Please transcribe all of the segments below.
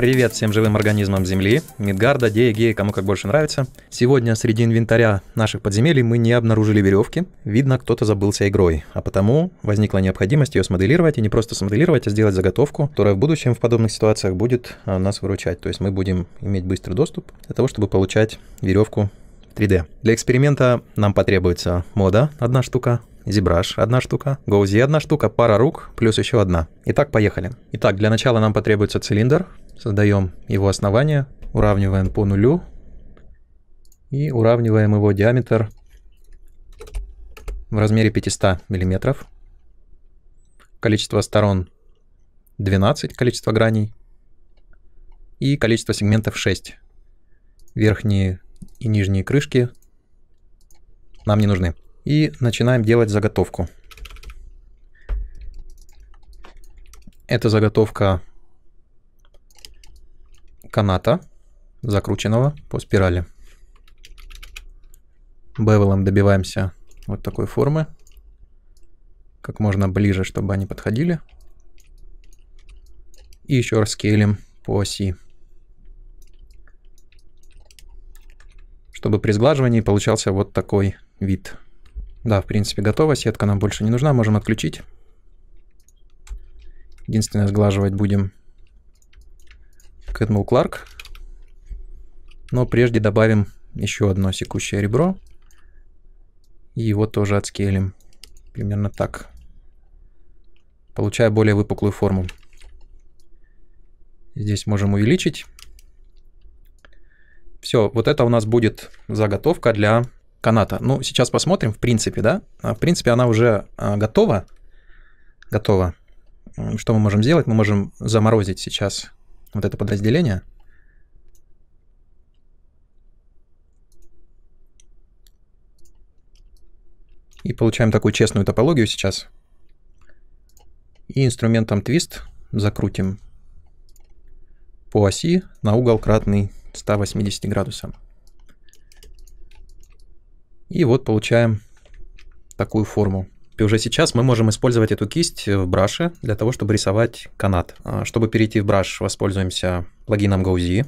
Привет всем живым организмам Земли, Мидгарда, Дея, Гея, кому как больше нравится. Сегодня среди инвентаря наших подземелий мы не обнаружили веревки. Видно, кто-то забылся игрой, а потому возникла необходимость ее смоделировать, и не просто смоделировать, а сделать заготовку, которая в будущем в подобных ситуациях будет а, нас выручать. То есть мы будем иметь быстрый доступ для того, чтобы получать веревку 3D. Для эксперимента нам потребуется мода, одна штука, зебраш, одна штука, GoZ – одна штука, пара рук, плюс еще одна. Итак, поехали. Итак, для начала нам потребуется цилиндр, создаем его основание, уравниваем по нулю и уравниваем его диаметр в размере 500 миллиметров, Количество сторон 12, количество граней и количество сегментов 6. Верхние и нижние крышки нам не нужны. И начинаем делать заготовку. Эта заготовка каната, закрученного по спирали. Бевелом добиваемся вот такой формы. Как можно ближе, чтобы они подходили. И еще раз скейлим по оси. Чтобы при сглаживании получался вот такой вид. Да, в принципе, готово. Сетка нам больше не нужна. Можем отключить. Единственное, сглаживать будем к Кэтмул Кларк. Но прежде добавим еще одно секущее ребро. И его тоже отскейлим. Примерно так. Получая более выпуклую форму. Здесь можем увеличить. Все, вот это у нас будет заготовка для каната. Ну, сейчас посмотрим, в принципе, да? А, в принципе, она уже а, готова. Готова. Что мы можем сделать? Мы можем заморозить сейчас вот это подразделение. И получаем такую честную топологию сейчас. И инструментом twist закрутим по оси на угол кратный 180 градусам. И вот получаем такую форму принципе, уже сейчас мы можем использовать эту кисть в браше для того, чтобы рисовать канат. А, чтобы перейти в браш, воспользуемся плагином GoZ.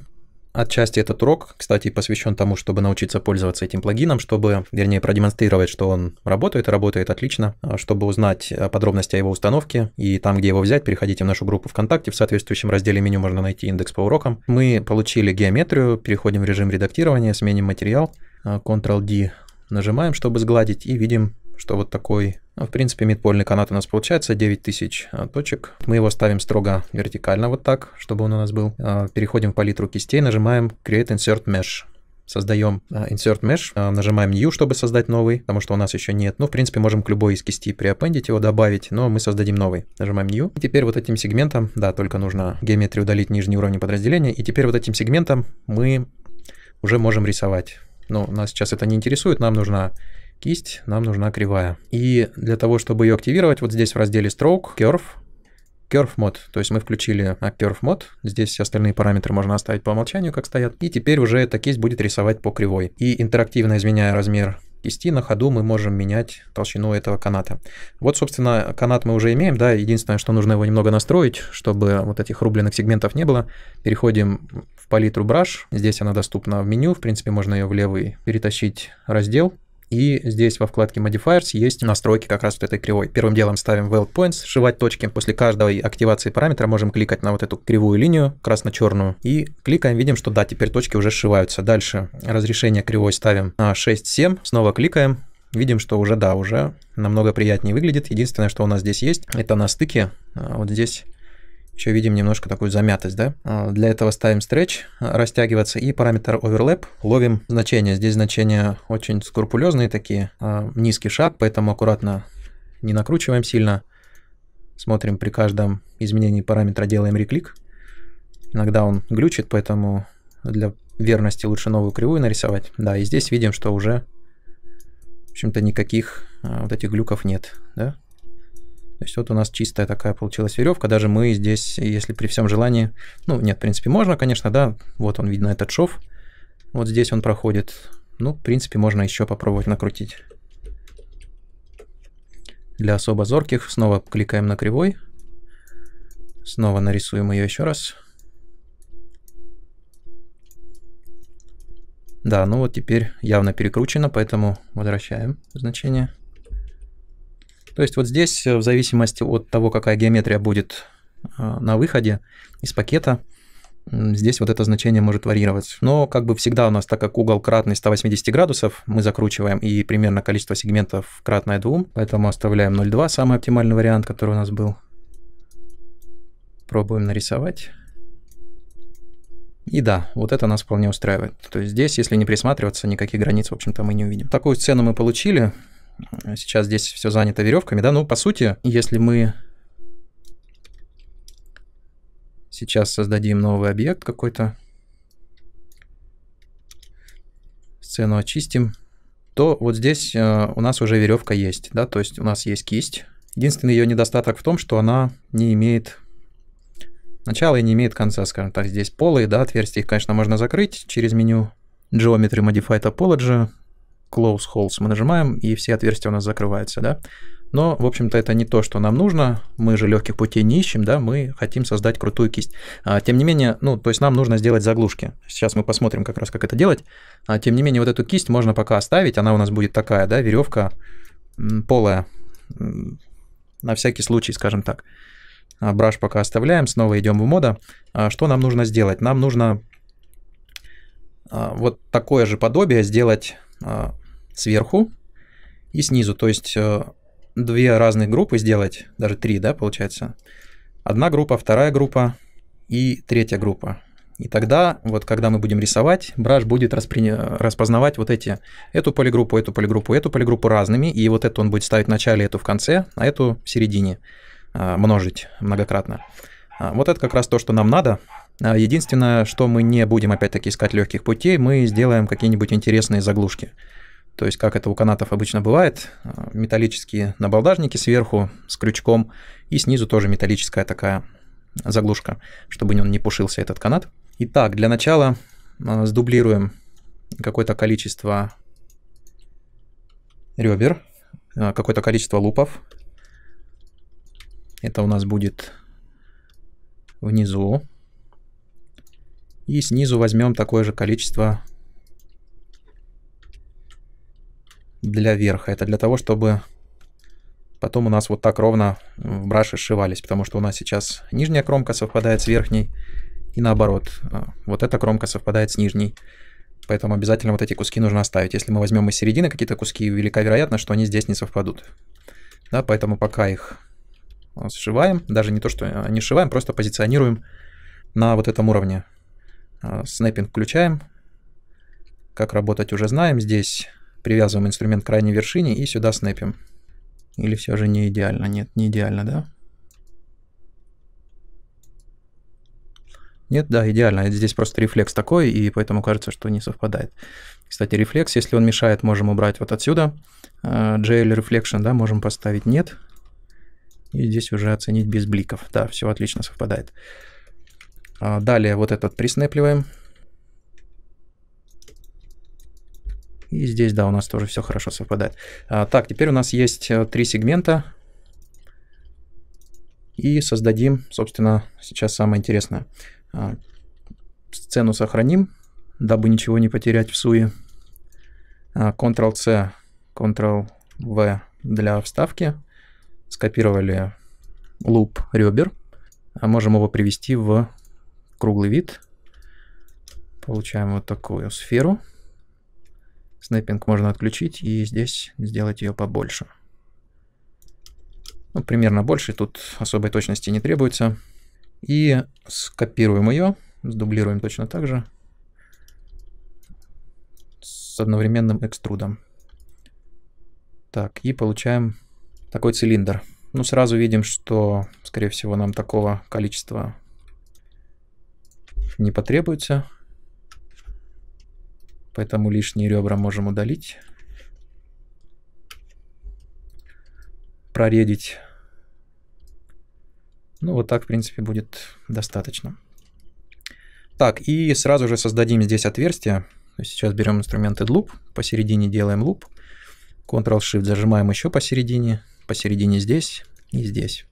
Отчасти этот урок, кстати, посвящен тому, чтобы научиться пользоваться этим плагином, чтобы, вернее, продемонстрировать, что он работает работает отлично. А, чтобы узнать э, подробности о его установке и там, где его взять, переходите в нашу группу ВКонтакте. В соответствующем разделе меню можно найти индекс по урокам. Мы получили геометрию, переходим в режим редактирования, сменим материал. А, Ctrl-D нажимаем, чтобы сгладить, и видим что вот такой, в принципе, мидпольный канат у нас получается 9000 а, точек. Мы его ставим строго вертикально вот так, чтобы он у нас был. А, переходим в палитру кистей, нажимаем Create Insert Mesh создаем а, Insert Mesh, нажимаем New, чтобы создать новый, потому что у нас еще нет. Ну, в принципе, можем к любой из кистей приаппендить его, добавить, но мы создадим новый. Нажимаем New. И теперь вот этим сегментом, да, только нужно геометрию удалить нижний уровень подразделения, и теперь вот этим сегментом мы уже можем рисовать. Но ну, нас сейчас это не интересует, нам нужна кисть, нам нужна кривая. И для того, чтобы ее активировать, вот здесь в разделе Stroke, Curve, Curve Mode, то есть мы включили Curve Mode, здесь остальные параметры можно оставить по умолчанию, как стоят, и теперь уже эта кисть будет рисовать по кривой. И интерактивно изменяя размер кисти на ходу мы можем менять толщину этого каната. Вот, собственно, канат мы уже имеем, да, единственное, что нужно его немного настроить, чтобы вот этих рубленых сегментов не было. Переходим в палитру brush здесь она доступна в меню, в принципе, можно ее в левый перетащить раздел, и здесь во вкладке Modifiers есть настройки как раз вот этой кривой. Первым делом ставим Weld Points, сшивать точки. После каждой активации параметра можем кликать на вот эту кривую линию, красно-черную, и кликаем, видим, что да, теперь точки уже сшиваются. Дальше разрешение кривой ставим на 6,7, снова кликаем, видим, что уже, да, уже намного приятнее выглядит. Единственное, что у нас здесь есть, это на стыке, а вот здесь еще видим немножко такую замятость, да? А, для этого ставим stretch, растягиваться, и параметр overlap ловим значение. Здесь значения очень скрупулезные такие, а, низкий шаг, поэтому аккуратно не накручиваем сильно. Смотрим при каждом изменении параметра, делаем реклик. Иногда он глючит, поэтому для верности лучше новую кривую нарисовать. Да, и здесь видим, что уже, в общем-то, никаких а, вот этих глюков нет, да? То есть вот у нас чистая такая получилась веревка, даже мы здесь, если при всем желании, ну нет, в принципе, можно, конечно, да, вот он, видно, этот шов, вот здесь он проходит, ну, в принципе, можно еще попробовать накрутить. Для особо зорких снова кликаем на кривой, снова нарисуем ее еще раз. Да, ну вот теперь явно перекручено, поэтому возвращаем значение. То есть вот здесь э, в зависимости от того, какая геометрия будет э, на выходе из пакета, здесь вот это значение может варьироваться. Но как бы всегда у нас, так как угол кратный 180 градусов, мы закручиваем и примерно количество сегментов кратное 2, поэтому оставляем 0,2, самый оптимальный вариант, который у нас был. Пробуем нарисовать. И да, вот это нас вполне устраивает. То есть здесь, если не присматриваться, никаких границ, в общем-то, мы не увидим. Такую сцену мы получили. Э, сейчас здесь все занято веревками, да. Ну, по сути, если мы сейчас создадим новый объект какой-то, сцену очистим, то вот здесь э, у нас уже веревка есть, да, то есть у нас есть кисть. Единственный ее недостаток в том, что она не имеет начала и не имеет конца, скажем так. Здесь полые, да, отверстия. их, конечно, можно закрыть через меню Geometry Modified Topology, close holes мы нажимаем, и все отверстия у нас закрываются, да. Но, в общем-то, это не то, что нам нужно. Мы же легких путей не ищем, да, мы хотим создать крутую кисть. А, тем не менее, ну, то есть нам нужно сделать заглушки. Сейчас мы посмотрим как раз, как это делать. А, тем не менее, вот эту кисть можно пока оставить. Она у нас будет такая, да, веревка полая. На всякий случай, скажем так. А, браш пока оставляем, снова идем в мода. А, что нам нужно сделать? Нам нужно а, вот такое же подобие сделать а, сверху и снизу. То есть э, две разные группы сделать, даже три, да, получается. Одна группа, вторая группа и третья группа. И тогда, вот когда мы будем рисовать, браш будет расприня... распознавать вот эти, эту полигруппу, эту полигруппу, эту полигруппу разными, и вот эту он будет ставить в начале, эту в конце, а эту в середине, э, множить многократно. А, вот это как раз то, что нам надо. А, единственное, что мы не будем опять-таки искать легких путей, мы сделаем какие-нибудь интересные заглушки. То есть, как это у канатов обычно бывает, э, металлические набалдажники сверху с крючком, и снизу тоже металлическая такая заглушка, чтобы он не пушился, этот канат. Итак, для начала э, сдублируем какое-то количество ребер, э, какое-то количество лупов. Это у нас будет внизу. И снизу возьмем такое же количество для верха. Это для того, чтобы потом у нас вот так ровно браши сшивались, потому что у нас сейчас нижняя кромка совпадает с верхней, и наоборот, э, вот эта кромка совпадает с нижней. Поэтому обязательно вот эти куски нужно оставить. Если мы возьмем из середины какие-то куски, велика вероятность, что они здесь не совпадут. Да, поэтому пока их э, сшиваем, даже не то, что не сшиваем, просто позиционируем на вот этом уровне. Э, снэппинг включаем. Как работать уже знаем. Здесь привязываем инструмент к крайней вершине и сюда снэпим. Или все же не идеально? Нет, не идеально, да? Нет, да, идеально. Здесь просто рефлекс такой, и поэтому кажется, что не совпадает. Кстати, рефлекс, если он мешает, можем убрать вот отсюда. Э, JL Reflection, да, можем поставить нет. И здесь уже оценить без бликов. Да, все отлично совпадает. А, далее вот этот приснепливаем. И здесь, да, у нас тоже все хорошо совпадает. А, так, теперь у нас есть э, три сегмента. И создадим, собственно, сейчас самое интересное. А, сцену сохраним, дабы ничего не потерять в суе. Ctrl-C, а, Ctrl-V для вставки. Скопировали луп ребер. Можем его привести в круглый вид. Получаем вот такую сферу. Снэппинг можно отключить и здесь сделать ее побольше. Ну, примерно больше, тут особой точности не требуется. И скопируем ее, сдублируем точно так же с одновременным экструдом. Так, и получаем такой цилиндр. Ну, сразу видим, что, скорее всего, нам такого количества не потребуется. Поэтому лишние ребра можем удалить. Проредить. Ну, вот так, в принципе, будет достаточно. Так, и сразу же создадим здесь отверстие. Сейчас берем инструменты loop, посередине делаем луп. Ctrl-Shift зажимаем еще посередине, посередине здесь и здесь.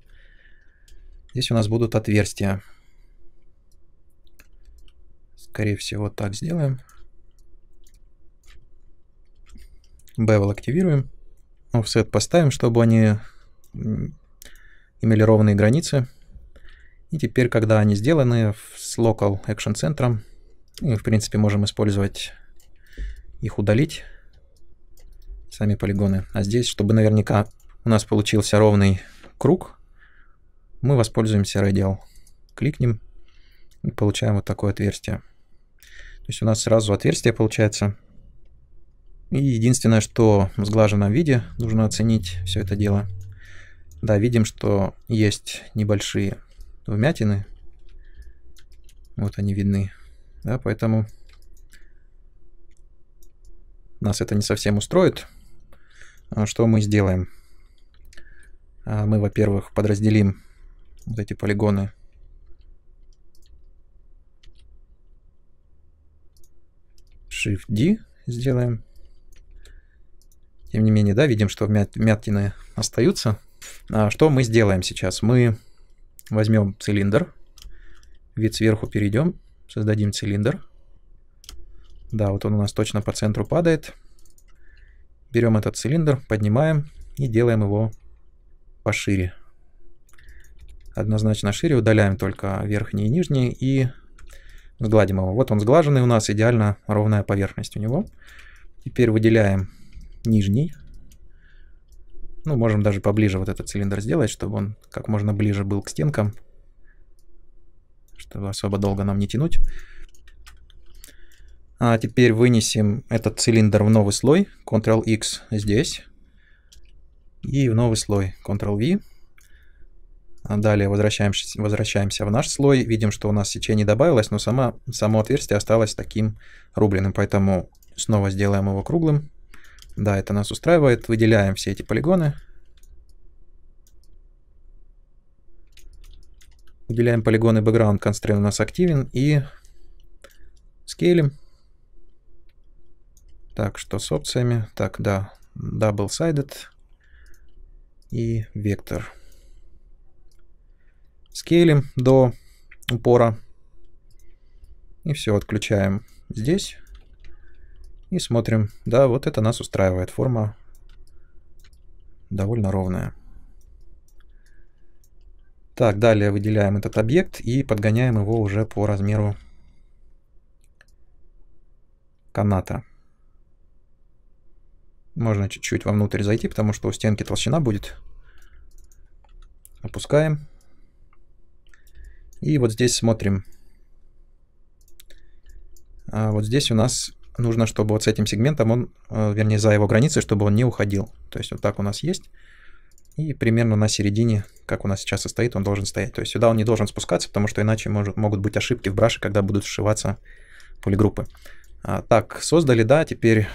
Здесь у нас будут отверстия. Скорее всего, так сделаем. Bevel активируем. Offset ну, поставим, чтобы они имели ровные границы. И теперь, когда они сделаны с Local Action центром, мы, в принципе, можем использовать их удалить, сами полигоны. А здесь, чтобы наверняка у нас получился ровный круг, мы воспользуемся Radial. Кликнем и получаем вот такое отверстие. То есть у нас сразу отверстие получается. И единственное, что в сглаженном виде нужно оценить все это дело. Да, видим, что есть небольшие вмятины. Вот они видны. Да, поэтому нас это не совсем устроит. А что мы сделаем? А мы, во-первых, подразделим вот эти полигоны Shift-D сделаем. Тем не менее, да, видим, что мят, остаются. А что мы сделаем сейчас? Мы возьмем цилиндр, вид сверху перейдем, создадим цилиндр. Да, вот он у нас точно по центру падает. Берем этот цилиндр, поднимаем и делаем его пошире. Однозначно шире, удаляем только верхний и нижний и сгладим его. Вот он сглаженный у нас, идеально ровная поверхность у него. Теперь выделяем нижний. Ну, можем даже поближе вот этот цилиндр сделать, чтобы он как можно ближе был к стенкам, чтобы особо долго нам не тянуть. А теперь вынесем этот цилиндр в новый слой, Ctrl-X здесь, и в новый слой Ctrl-V. А далее возвращаемся, возвращаемся в наш слой, видим, что у нас сечение добавилось, но сама, само отверстие осталось таким рубленым, поэтому снова сделаем его круглым. Да, это нас устраивает. Выделяем все эти полигоны. Выделяем полигоны background constraint у нас активен и скейлим. Так, что с опциями? Так, да, double-sided и вектор. Скейлим до упора. И все, отключаем здесь. И смотрим. Да, вот это нас устраивает. Форма довольно ровная. Так, далее выделяем этот объект и подгоняем его уже по размеру каната. Можно чуть-чуть вовнутрь зайти, потому что у стенки толщина будет. Опускаем. И вот здесь смотрим. А вот здесь у нас нужно, чтобы вот с этим сегментом он, э, вернее, за его границей, чтобы он не уходил. То есть вот так у нас есть. И примерно на середине, как у нас сейчас и стоит, он должен стоять. То есть сюда он не должен спускаться, потому что иначе может, могут быть ошибки в браше, когда будут сшиваться полигруппы. А, так, создали, да, теперь...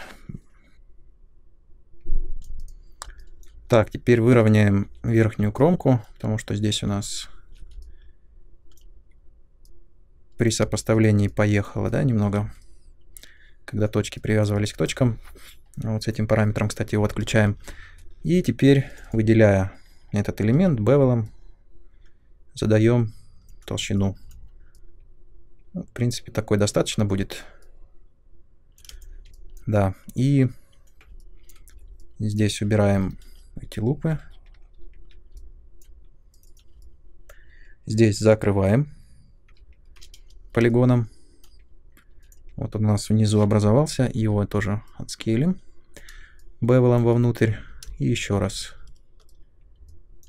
Так, теперь выровняем верхнюю кромку, потому что здесь у нас при сопоставлении поехало, да, немного когда точки привязывались к точкам. Вот с этим параметром, кстати, его отключаем. И теперь, выделяя этот элемент бевелом, задаем толщину. Ну, в принципе, такой достаточно будет. Да, и здесь убираем эти лупы. Здесь закрываем полигоном. Вот он у нас внизу образовался, его тоже отскейлим бевелом вовнутрь. И еще раз.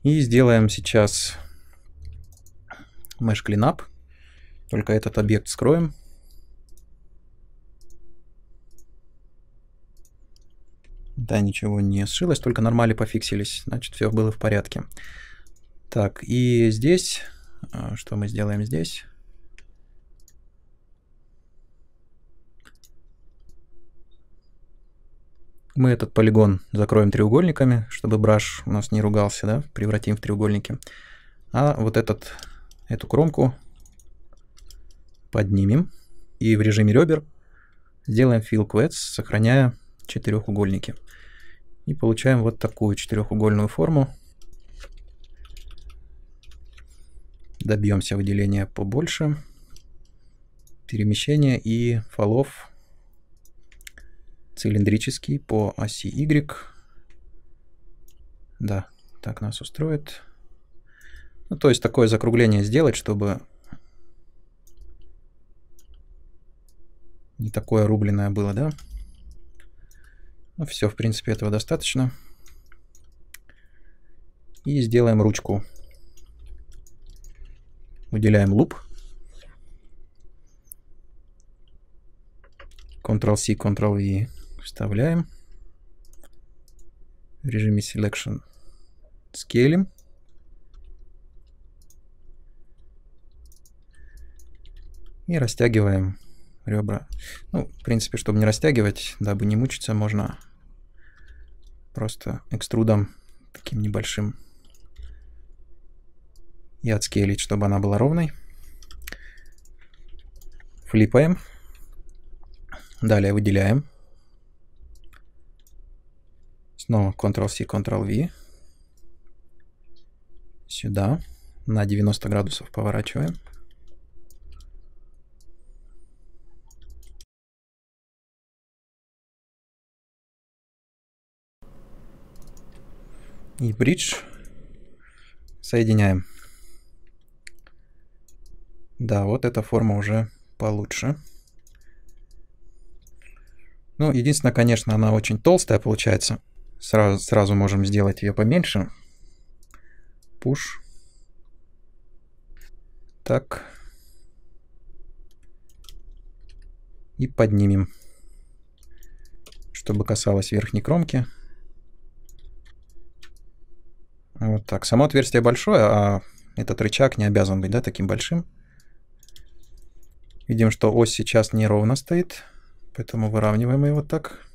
И сделаем сейчас mesh cleanup. Только этот объект скроем. Да, ничего не сшилось, только нормали пофиксились. Значит, все было в порядке. Так, и здесь, а, что мы сделаем здесь? Мы этот полигон закроем треугольниками, чтобы браш у нас не ругался, да, превратим в треугольники. А вот этот, эту кромку поднимем и в режиме ребер сделаем fill quets, сохраняя четырехугольники. И получаем вот такую четырехугольную форму. Добьемся выделения побольше, перемещения и фолов цилиндрический по оси Y. Да, так нас устроит. Ну, то есть такое закругление сделать, чтобы не такое рубленное было, да? Ну, все, в принципе, этого достаточно. И сделаем ручку. Выделяем луп. Ctrl-C, Ctrl-V вставляем. В режиме Selection скейлим. И растягиваем ребра. Ну, в принципе, чтобы не растягивать, дабы не мучиться, можно просто экструдом таким небольшим и отскейлить, чтобы она была ровной. Флипаем. Далее выделяем Снова Ctrl-C, Ctrl-V. Сюда. На 90 градусов поворачиваем. И бридж. Соединяем. Да, вот эта форма уже получше. Ну, единственное, конечно, она очень толстая получается. Сразу, сразу можем сделать ее поменьше. Push. Так. И поднимем, чтобы касалось верхней кромки. Вот так. Само отверстие большое, а этот рычаг не обязан быть да, таким большим. Видим, что ось сейчас неровно стоит, поэтому выравниваем его так.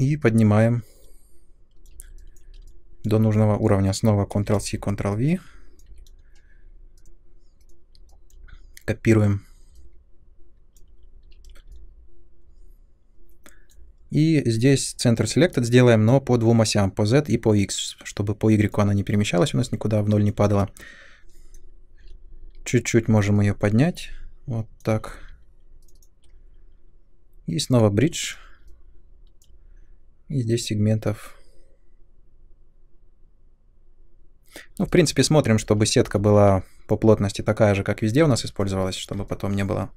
И поднимаем до нужного уровня. Снова Ctrl-C, Ctrl-V. Копируем. И здесь центр selected сделаем, но по двум осям, по Z и по X, чтобы по Y она не перемещалась у нас никуда, в ноль не падала. Чуть-чуть можем ее поднять. Вот так. И снова bridge и здесь сегментов... Ну, в принципе, смотрим, чтобы сетка была по плотности такая же, как везде у нас использовалась, чтобы потом не было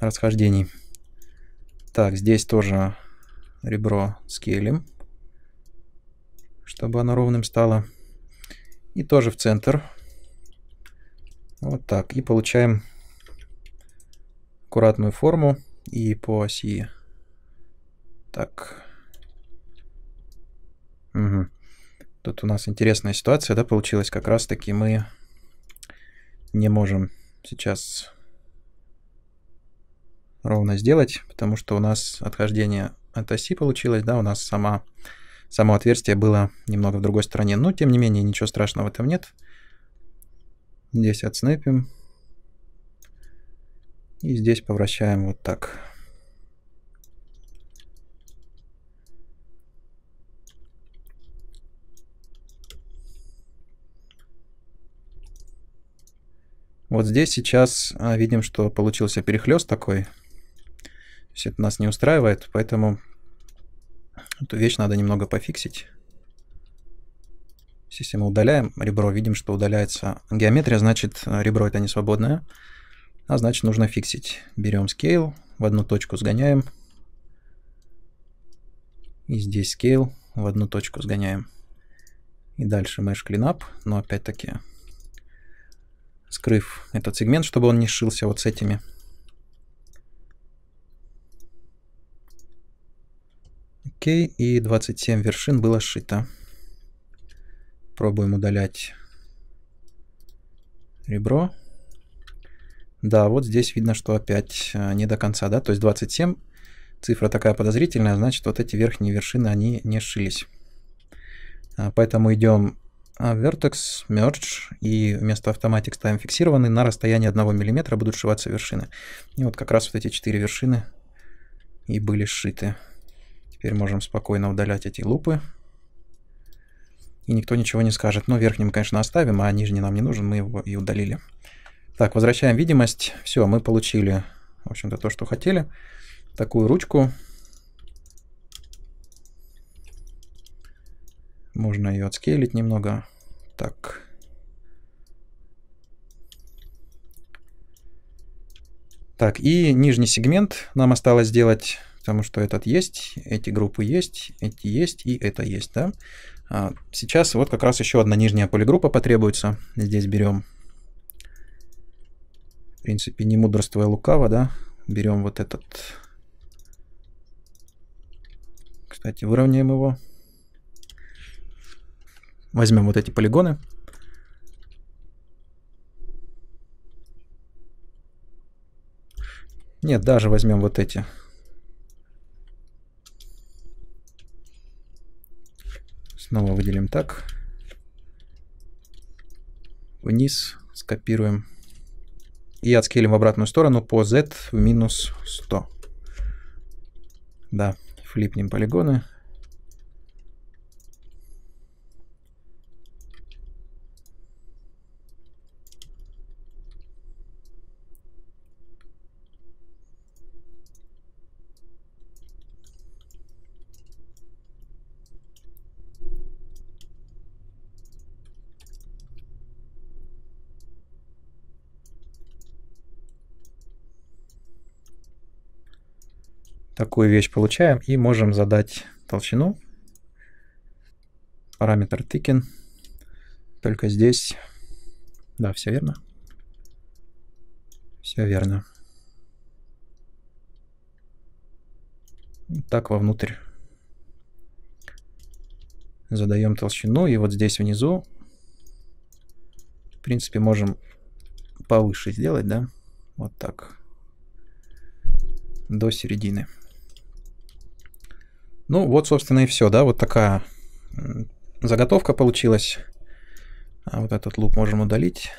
расхождений. Так, здесь тоже ребро скейлим, чтобы оно ровным стало. И тоже в центр. Вот так. И получаем аккуратную форму и по оси так. Угу. Тут у нас интересная ситуация, да, получилась. Как раз-таки мы не можем сейчас ровно сделать, потому что у нас отхождение от оси получилось, да, у нас сама, само отверстие было немного в другой стороне, но тем не менее ничего страшного в этом нет. Здесь отснепим. И здесь повращаем вот так. Вот здесь сейчас а, видим, что получился перехлест такой. То есть это нас не устраивает, поэтому эту вещь надо немного пофиксить. Если мы удаляем ребро, видим, что удаляется геометрия, значит э, ребро это не свободное, а значит нужно фиксить. Берем scale, в одну точку сгоняем, и здесь scale, в одну точку сгоняем. И дальше mesh cleanup, но опять-таки скрыв этот сегмент, чтобы он не сшился вот с этими. Окей, и 27 вершин было сшито. Пробуем удалять ребро. Да, вот здесь видно, что опять э, не до конца, да? То есть 27, цифра такая подозрительная, значит вот эти верхние вершины, они не сшились. А, поэтому идем Vertex, а, Merge и вместо автоматик ставим фиксированный, на расстоянии 1 мм будут сшиваться вершины. И вот как раз вот эти четыре вершины и были сшиты. Теперь можем спокойно удалять эти лупы. И никто ничего не скажет. Но верхний мы, конечно, оставим, а нижний нам не нужен, мы его и удалили. Так, возвращаем видимость. Все, мы получили, в общем-то, то, что хотели. Такую ручку Можно ее отскейлить немного. Так. Так, и нижний сегмент нам осталось сделать, потому что этот есть, эти группы есть, эти есть и это есть, да. А сейчас вот как раз еще одна нижняя полигруппа потребуется. Здесь берем, в принципе, не мудрство, а лукаво, да. Берем вот этот. Кстати, выровняем его. Возьмем вот эти полигоны. Нет, даже возьмем вот эти. Снова выделим так. Вниз скопируем. И отскелим в обратную сторону по z в минус 100. Да, флипнем полигоны, такую вещь получаем и можем задать толщину, параметр тыкин, только здесь, да, все верно, все верно. Так вовнутрь задаем толщину, и вот здесь внизу, в принципе, можем повыше сделать, да, вот так, до середины. Ну, вот, собственно, и все, да, вот такая заготовка получилась. А вот этот лук можем удалить.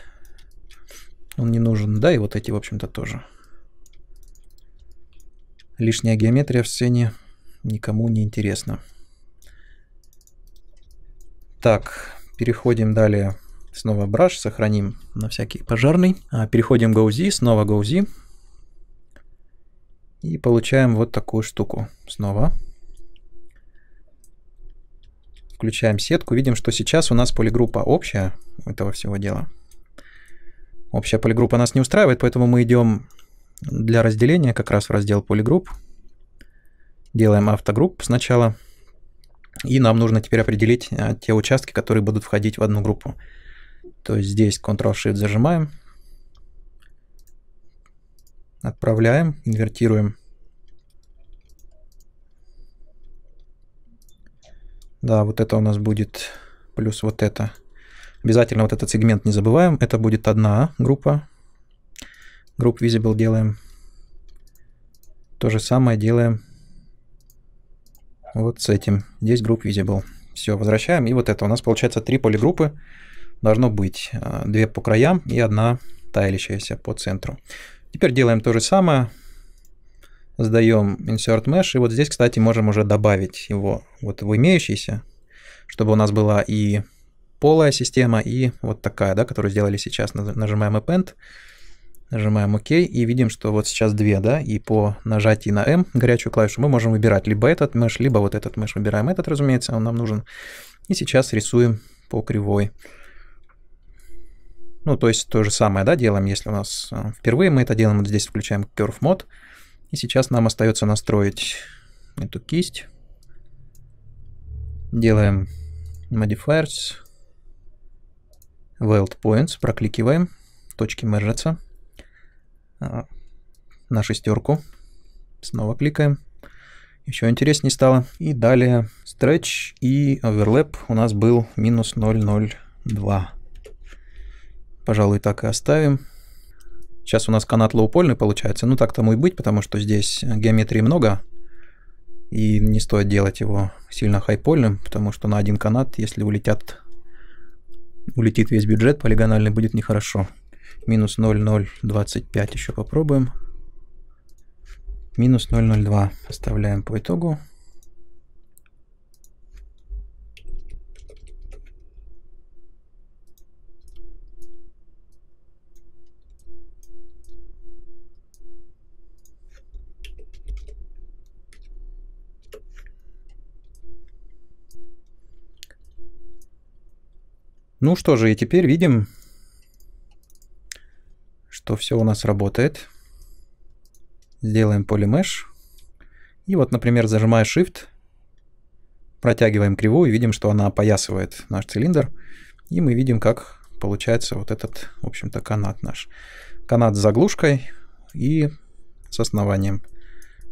Он не нужен, да, и вот эти, в общем-то, тоже. Лишняя геометрия в сцене никому не интересна. Так, переходим далее. Снова браш, сохраним на всякий пожарный. А, переходим в гаузи, снова гаузи. И получаем вот такую штуку снова. Снова включаем сетку, видим, что сейчас у нас полигруппа общая этого всего дела. Общая полигруппа нас не устраивает, поэтому мы идем для разделения как раз в раздел полигрупп. Делаем автогрупп сначала. И нам нужно теперь определить а, те участки, которые будут входить в одну группу. То есть здесь Ctrl-Shift зажимаем, отправляем, инвертируем Да, вот это у нас будет плюс вот это. Обязательно вот этот сегмент не забываем. Это будет одна группа. Групп visible делаем. То же самое делаем вот с этим. Здесь групп visible. Все, возвращаем. И вот это у нас получается три полигруппы должно быть. Э, две по краям и одна тайлящаяся по центру. Теперь делаем то же самое сдаем insert mesh, и вот здесь, кстати, можем уже добавить его вот в имеющийся, чтобы у нас была и полая система, и вот такая, да, которую сделали сейчас. Нажимаем append, нажимаем OK, и видим, что вот сейчас две, да, и по нажатии на M, горячую клавишу, мы можем выбирать либо этот Mesh, либо вот этот Mesh Выбираем этот, разумеется, он нам нужен. И сейчас рисуем по кривой. Ну, то есть то же самое, да, делаем, если у нас э, впервые мы это делаем, вот здесь включаем Curve Mode, и сейчас нам остается настроить эту кисть. Делаем modifiers, Weld points, прокликиваем, точки мержатся а, на шестерку, снова кликаем, еще интереснее стало. И далее stretch и overlap у нас был минус 0,02. Пожалуй, так и оставим. Сейчас у нас канат лоупольный получается, ну так тому и быть, потому что здесь геометрии много, и не стоит делать его сильно хайпольным, потому что на один канат, если улетят, улетит весь бюджет полигональный, будет нехорошо. Минус 0,025 еще попробуем. Минус 0,02 оставляем по итогу. Ну что же, и теперь видим, что все у нас работает. Сделаем полимеш. И вот, например, зажимая Shift, протягиваем кривую, видим, что она опоясывает наш цилиндр. И мы видим, как получается вот этот, в общем-то, канат наш. Канат с заглушкой и с основанием,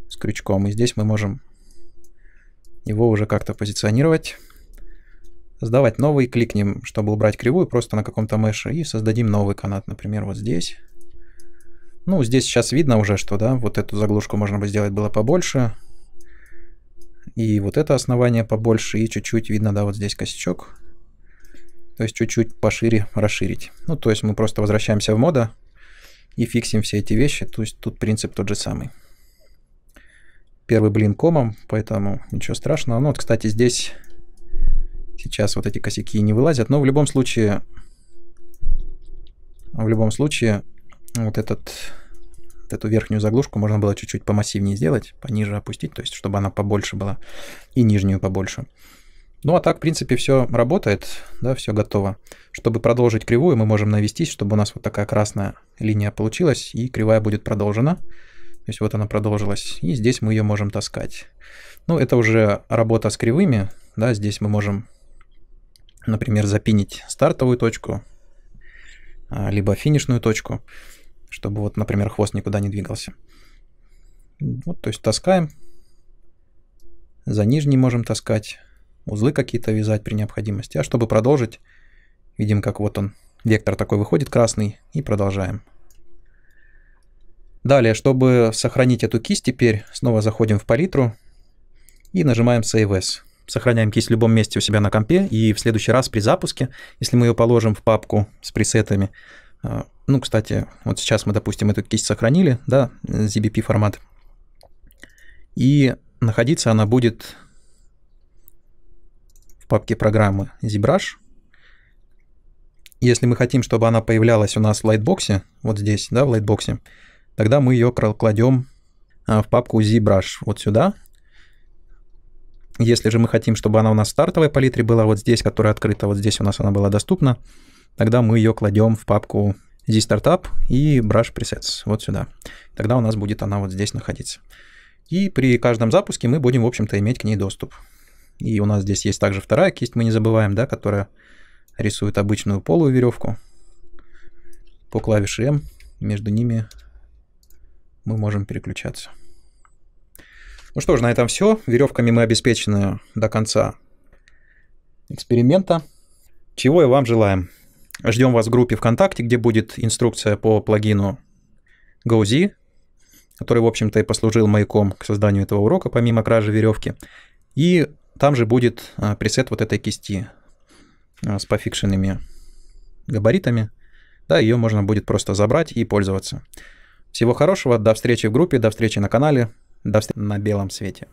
с крючком. И здесь мы можем его уже как-то позиционировать. Сдавать новый, кликнем, чтобы убрать кривую, просто на каком-то меше, и создадим новый канат, например, вот здесь. Ну, здесь сейчас видно уже, что, да, вот эту заглушку можно бы сделать было побольше. И вот это основание побольше, и чуть-чуть видно, да, вот здесь косячок. То есть чуть-чуть пошире расширить. Ну, то есть мы просто возвращаемся в мода и фиксим все эти вещи. То есть тут принцип тот же самый. Первый блин комом, поэтому ничего страшного. Ну, вот, кстати, здесь Сейчас вот эти косяки не вылазят, но в любом случае... В любом случае, вот этот эту верхнюю заглушку можно было чуть-чуть помассивнее сделать, пониже опустить, то есть чтобы она побольше была, и нижнюю побольше. Ну а так, в принципе, все работает, да, все готово. Чтобы продолжить кривую, мы можем навестись, чтобы у нас вот такая красная линия получилась, и кривая будет продолжена. То есть вот она продолжилась, и здесь мы ее можем таскать. Ну, это уже работа с кривыми, да, здесь мы можем например, запинить стартовую точку, а, либо финишную точку, чтобы вот, например, хвост никуда не двигался. Вот, то есть таскаем. За нижний можем таскать, узлы какие-то вязать при необходимости. А чтобы продолжить, видим, как вот он, вектор такой выходит красный, и продолжаем. Далее, чтобы сохранить эту кисть, теперь снова заходим в палитру и нажимаем Save As сохраняем кисть в любом месте у себя на компе, и в следующий раз при запуске, если мы ее положим в папку с пресетами, э, ну, кстати, вот сейчас мы, допустим, эту кисть сохранили, да, ZBP формат, и находиться она будет в папке программы ZBrush. Если мы хотим, чтобы она появлялась у нас в лайтбоксе, вот здесь, да, в лайтбоксе, тогда мы ее кладем э, в папку ZBrush вот сюда, если же мы хотим, чтобы она у нас в стартовой палитре была вот здесь, которая открыта, вот здесь у нас она была доступна, тогда мы ее кладем в папку здесь стартап и Brush Presets вот сюда. Тогда у нас будет она вот здесь находиться. И при каждом запуске мы будем, в общем-то, иметь к ней доступ. И у нас здесь есть также вторая кисть, мы не забываем, да, которая рисует обычную полую веревку. По клавише M между ними мы можем переключаться. Ну что ж, на этом все. Веревками мы обеспечены до конца эксперимента. Чего и вам желаем. Ждем вас в группе ВКонтакте, где будет инструкция по плагину GoZ, который, в общем-то, и послужил маяком к созданию этого урока, помимо кражи веревки. И там же будет а, пресет вот этой кисти а, с пофикшенными габаритами. Да, ее можно будет просто забрать и пользоваться. Всего хорошего, до встречи в группе, до встречи на канале. До встречи на белом свете.